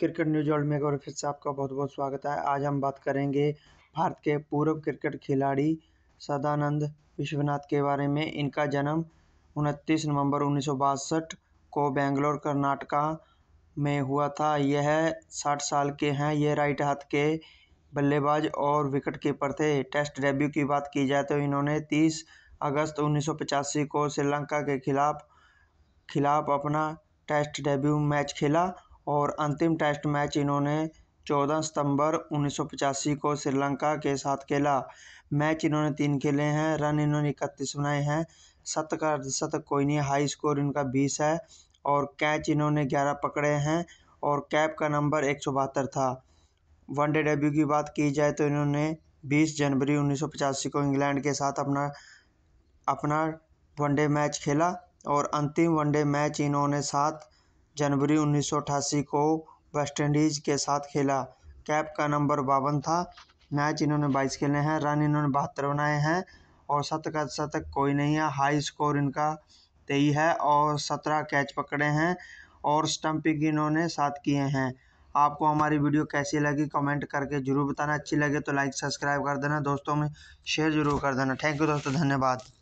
cricket news world में एक बार फिर से आपका बहुत बहुत स्वागत है आज हम बात करेंगे भारत के पूर्व क्रिकेट खिलाड़ी सदानंद विश्वनाथ के बारे में इनका जन्म 29 नवंबर उन्नीस को बेंगलोर कर्नाटका में हुआ था यह 60 साल के हैं यह राइट हाथ के बल्लेबाज और विकेट कीपर थे टेस्ट डेब्यू की बात की जाए तो इन्होंने 30 अगस्त 1985 को श्रीलंका के खिलाफ खिलाफ अपना टेस्ट डेब्यू मैच खेला और अंतिम टेस्ट मैच इन्होंने चौदह सितंबर उन्नीस सौ पचासी को श्रीलंका के साथ खेला मैच इन्होंने तीन खेले हैं रन इन्होंने इकतीस बनाए हैं सत का शतक कोई नहीं हाई स्कोर इनका बीस है और कैच इन्होंने ग्यारह पकड़े हैं और कैप का नंबर एक सौ बहत्तर था वनडे डेब्यू की बात की जाए तो इन्होंने 20 जनवरी उन्नीस को इंग्लैंड के साथ अपना अपना वनडे मैच खेला और अंतिम वनडे मैच इन्होंने सात जनवरी उन्नीस को वेस्टइंडीज़ के साथ खेला कैप का नंबर बावन था मैच इन्होंने बाईस खेले हैं रन इन्होंने बहत्तर बनाए हैं और शतक शतक कोई नहीं है हाई स्कोर इनका तेई है और सत्रह कैच पकड़े हैं और स्टम्पिंग इन्होंने सात किए हैं आपको हमारी वीडियो कैसी लगी कमेंट करके जरूर बताना अच्छी लगे तो लाइक सब्सक्राइब कर देना दोस्तों में शेयर जरूर कर देना थैंक यू दोस्तों धन्यवाद